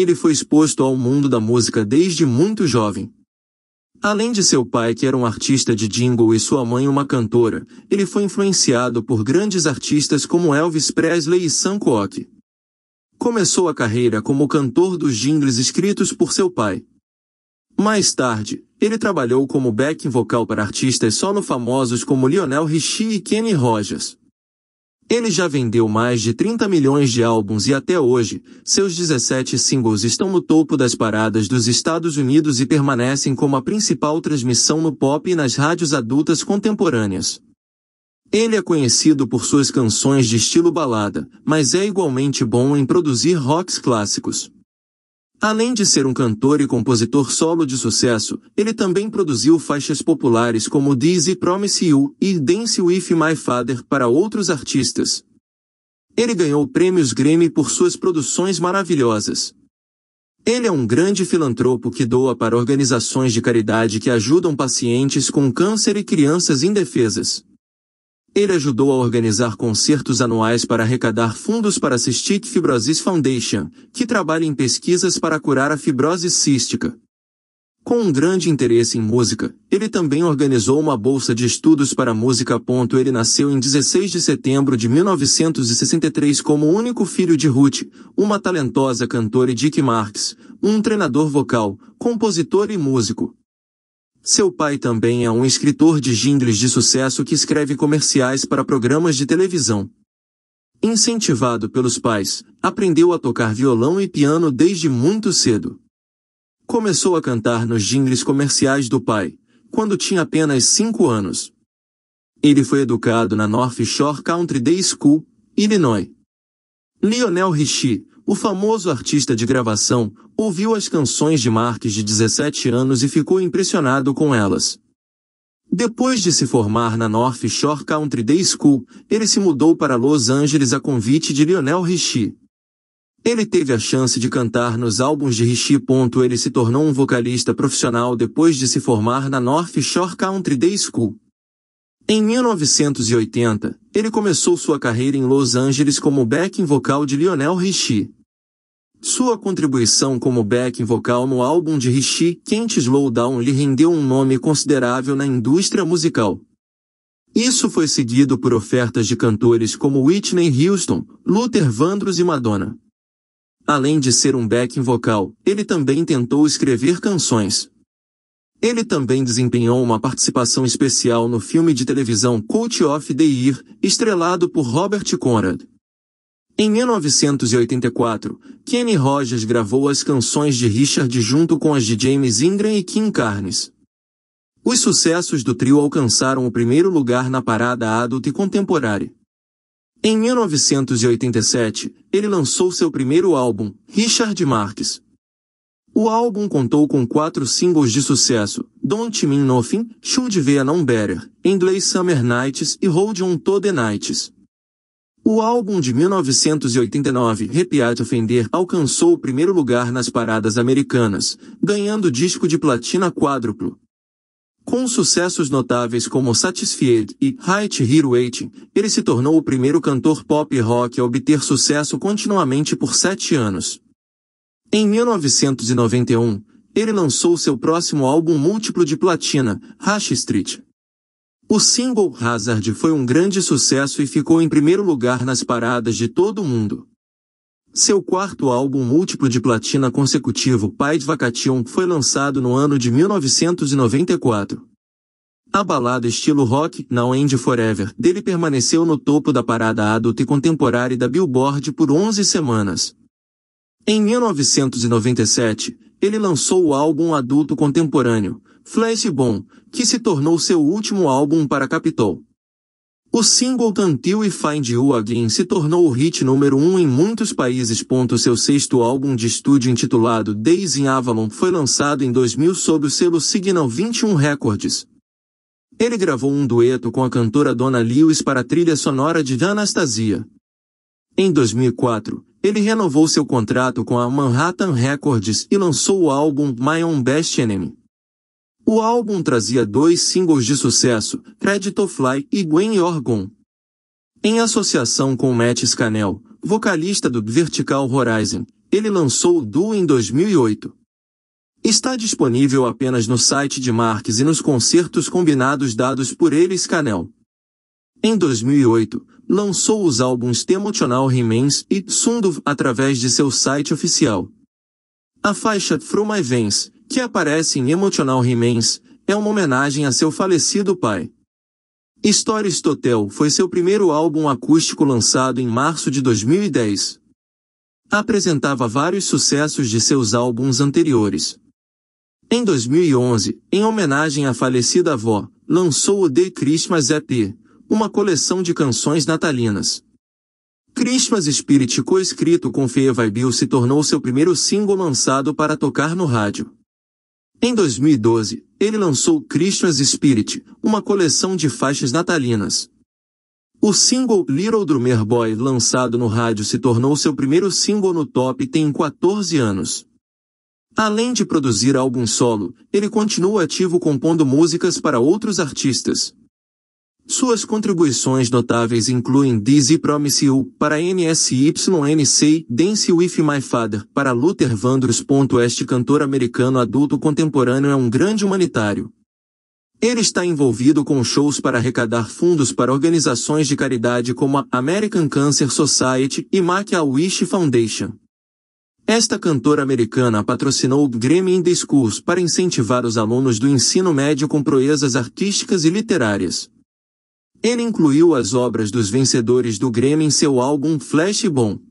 ele foi exposto ao mundo da música desde muito jovem. Além de seu pai que era um artista de jingle e sua mãe uma cantora, ele foi influenciado por grandes artistas como Elvis Presley e Sam Cooke. Começou a carreira como cantor dos jingles escritos por seu pai. Mais tarde, ele trabalhou como backing vocal para artistas solo famosos como Lionel Richie e Kenny Rogers. Ele já vendeu mais de 30 milhões de álbuns e até hoje, seus 17 singles estão no topo das paradas dos Estados Unidos e permanecem como a principal transmissão no pop e nas rádios adultas contemporâneas. Ele é conhecido por suas canções de estilo balada, mas é igualmente bom em produzir rocks clássicos. Além de ser um cantor e compositor solo de sucesso, ele também produziu faixas populares como Dizzy Promise You e Dance With My Father para outros artistas. Ele ganhou prêmios Grammy por suas produções maravilhosas. Ele é um grande filantropo que doa para organizações de caridade que ajudam pacientes com câncer e crianças indefesas. Ele ajudou a organizar concertos anuais para arrecadar fundos para a Cystic Fibrosis Foundation, que trabalha em pesquisas para curar a fibrose cística. Com um grande interesse em música, ele também organizou uma bolsa de estudos para música. Ele nasceu em 16 de setembro de 1963 como único filho de Ruth, uma talentosa cantora e Dick Marks, um treinador vocal, compositor e músico. Seu pai também é um escritor de jingles de sucesso que escreve comerciais para programas de televisão. Incentivado pelos pais, aprendeu a tocar violão e piano desde muito cedo. Começou a cantar nos jingles comerciais do pai, quando tinha apenas cinco anos. Ele foi educado na North Shore Country Day School, Illinois. Lionel Richie, o famoso artista de gravação ouviu as canções de Marques de 17 anos e ficou impressionado com elas. Depois de se formar na North Shore Country Day School, ele se mudou para Los Angeles a convite de Lionel Richie. Ele teve a chance de cantar nos álbuns de Richie. Ele se tornou um vocalista profissional depois de se formar na North Shore Country Day School. Em 1980, ele começou sua carreira em Los Angeles como backing vocal de Lionel Richie. Sua contribuição como backing vocal no álbum de Rishi Kent Slowdown lhe rendeu um nome considerável na indústria musical. Isso foi seguido por ofertas de cantores como Whitney Houston, Luther Vandross e Madonna. Além de ser um backing vocal, ele também tentou escrever canções. Ele também desempenhou uma participação especial no filme de televisão Cult of the Year, estrelado por Robert Conrad. Em 1984, Kenny Rogers gravou as canções de Richard junto com as de James Ingram e Kim Carnes. Os sucessos do trio alcançaram o primeiro lugar na parada adulta e contemporânea. Em 1987, ele lançou seu primeiro álbum, Richard Marques. O álbum contou com quatro singles de sucesso, Don't Mean Nothing, Should Be a Non Better, English Summer Nights e Hold On To The Nights. O álbum de 1989, Repiat Offender, alcançou o primeiro lugar nas paradas americanas, ganhando disco de platina quádruplo. Com sucessos notáveis como Satisfied e High Here Waiting, ele se tornou o primeiro cantor pop rock a obter sucesso continuamente por sete anos. Em 1991, ele lançou seu próximo álbum múltiplo de platina, Rush Street. O single Hazard foi um grande sucesso e ficou em primeiro lugar nas paradas de todo o mundo. Seu quarto álbum múltiplo de platina consecutivo Pied Vacation foi lançado no ano de 1994. A balada estilo rock, Now End Forever, dele permaneceu no topo da parada adulta e contemporânea da Billboard por 11 semanas. Em 1997, ele lançou o álbum adulto contemporâneo, Flash Bomb, que se tornou seu último álbum para Capitol. O single Until e Find You Again se tornou o hit número um em muitos países. Seu sexto álbum de estúdio intitulado Days in Avalon foi lançado em 2000 sob o selo Signal 21 Records. Ele gravou um dueto com a cantora Donna Lewis para a trilha sonora de Anastasia. Em 2004, ele renovou seu contrato com a Manhattan Records e lançou o álbum My Own Best Enemy. O álbum trazia dois singles de sucesso, Credit of Fly e Gwen Orgon. Em associação com Matt Scanell, vocalista do Vertical Horizon, ele lançou o duo em 2008. Está disponível apenas no site de Marques e nos concertos combinados dados por ele e Scanell. Em 2008, lançou os álbuns Emotional Remains e Sunduv através de seu site oficial. A faixa From My Veins que aparece em Emotional Remains, é uma homenagem a seu falecido pai. Stories Totel foi seu primeiro álbum acústico lançado em março de 2010. Apresentava vários sucessos de seus álbuns anteriores. Em 2011, em homenagem à falecida avó, lançou o The Christmas EP, uma coleção de canções natalinas. Christmas Spirit co-escrito com Feva Bill se tornou seu primeiro single lançado para tocar no rádio. Em 2012, ele lançou Christian's Spirit, uma coleção de faixas natalinas. O single Little Drummer Boy, lançado no rádio, se tornou seu primeiro single no top tem 14 anos. Além de produzir álbum solo, ele continua ativo compondo músicas para outros artistas. Suas contribuições notáveis incluem Dizzy Promise You para NSYNC, Dance With My Father para Luther Vandross. Este cantor americano adulto contemporâneo é um grande humanitário. Ele está envolvido com shows para arrecadar fundos para organizações de caridade como a American Cancer Society e Make a Wish Foundation. Esta cantora americana patrocinou o Grammy in the Schools para incentivar os alunos do ensino médio com proezas artísticas e literárias. Ele incluiu as obras dos vencedores do Grêmio em seu álbum Flash Bomb.